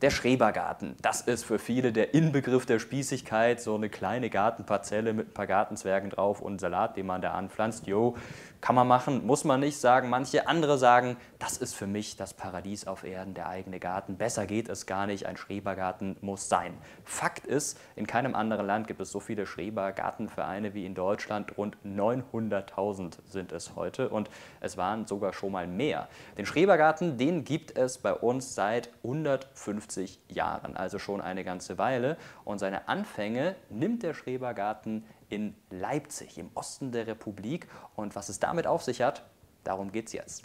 Der Schrebergarten, das ist für viele der Inbegriff der Spießigkeit, so eine kleine Gartenparzelle mit ein paar Gartenzwergen drauf und Salat, den man da anpflanzt. Jo, kann man machen, muss man nicht sagen. Manche andere sagen, das ist für mich das Paradies auf Erden, der eigene Garten. Besser geht es gar nicht, ein Schrebergarten muss sein. Fakt ist, in keinem anderen Land gibt es so viele Schrebergartenvereine wie in Deutschland. Rund 900.000 sind es heute und es waren sogar schon mal mehr. Den Schrebergarten, den gibt es bei uns seit 150 50 Jahren, also schon eine ganze Weile. Und seine Anfänge nimmt der Schrebergarten in Leipzig, im Osten der Republik. Und was es damit auf sich hat, darum geht es jetzt.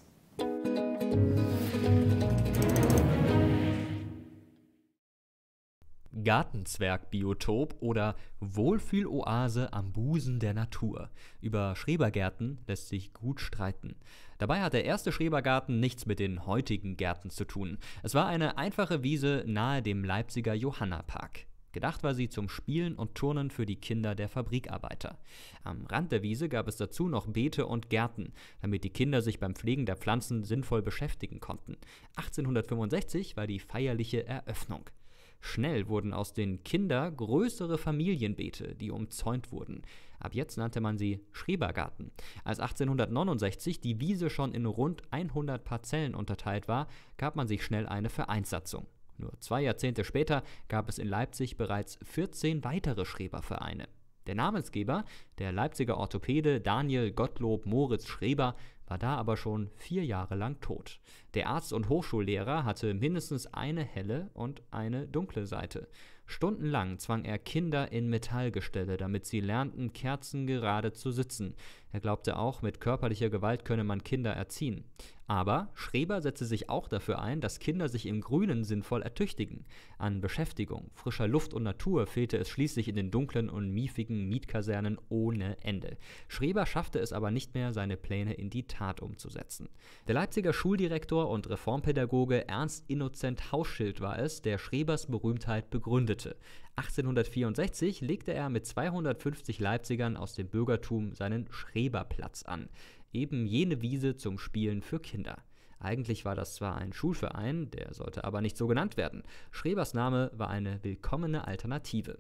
Gartenzwergbiotop oder Wohlfühloase am Busen der Natur. Über Schrebergärten lässt sich gut streiten. Dabei hat der erste Schrebergarten nichts mit den heutigen Gärten zu tun. Es war eine einfache Wiese nahe dem Leipziger Johanna-Park. Gedacht war sie zum Spielen und Turnen für die Kinder der Fabrikarbeiter. Am Rand der Wiese gab es dazu noch Beete und Gärten, damit die Kinder sich beim Pflegen der Pflanzen sinnvoll beschäftigen konnten. 1865 war die feierliche Eröffnung. Schnell wurden aus den Kinder größere Familienbeete, die umzäunt wurden. Ab jetzt nannte man sie Schrebergarten. Als 1869 die Wiese schon in rund 100 Parzellen unterteilt war, gab man sich schnell eine Vereinssatzung. Nur zwei Jahrzehnte später gab es in Leipzig bereits 14 weitere Schrebervereine. Der Namensgeber der Leipziger Orthopäde Daniel Gottlob Moritz Schreber war da aber schon vier Jahre lang tot. Der Arzt und Hochschullehrer hatte mindestens eine helle und eine dunkle Seite. Stundenlang zwang er Kinder in Metallgestelle, damit sie lernten, kerzengerade zu sitzen. Er glaubte auch, mit körperlicher Gewalt könne man Kinder erziehen. Aber Schreber setzte sich auch dafür ein, dass Kinder sich im Grünen sinnvoll ertüchtigen. An Beschäftigung, frischer Luft und Natur fehlte es schließlich in den dunklen und miefigen Mietkasernen ohne ohne Ende. Schreber schaffte es aber nicht mehr, seine Pläne in die Tat umzusetzen. Der Leipziger Schuldirektor und Reformpädagoge Ernst Innozent Hausschild war es, der Schrebers Berühmtheit begründete. 1864 legte er mit 250 Leipzigern aus dem Bürgertum seinen Schreberplatz an, eben jene Wiese zum Spielen für Kinder. Eigentlich war das zwar ein Schulverein, der sollte aber nicht so genannt werden. Schrebers Name war eine willkommene Alternative.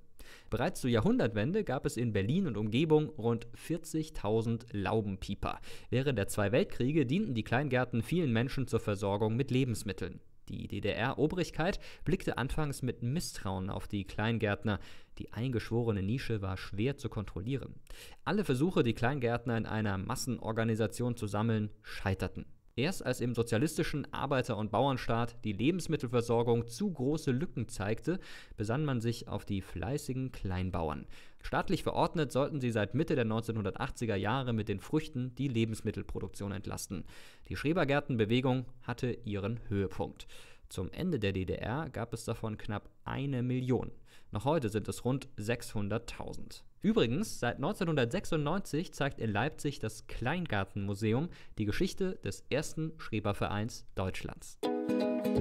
Bereits zur Jahrhundertwende gab es in Berlin und Umgebung rund 40.000 Laubenpieper. Während der zwei Weltkriege dienten die Kleingärten vielen Menschen zur Versorgung mit Lebensmitteln. Die DDR-Obrigkeit blickte anfangs mit Misstrauen auf die Kleingärtner. Die eingeschworene Nische war schwer zu kontrollieren. Alle Versuche, die Kleingärtner in einer Massenorganisation zu sammeln, scheiterten. Erst als im sozialistischen Arbeiter- und Bauernstaat die Lebensmittelversorgung zu große Lücken zeigte, besann man sich auf die fleißigen Kleinbauern. Staatlich verordnet sollten sie seit Mitte der 1980er Jahre mit den Früchten die Lebensmittelproduktion entlasten. Die Schrebergärtenbewegung hatte ihren Höhepunkt. Zum Ende der DDR gab es davon knapp eine Million. Noch heute sind es rund 600.000. Übrigens, seit 1996 zeigt in Leipzig das Kleingartenmuseum die Geschichte des ersten Schrebervereins Deutschlands. Musik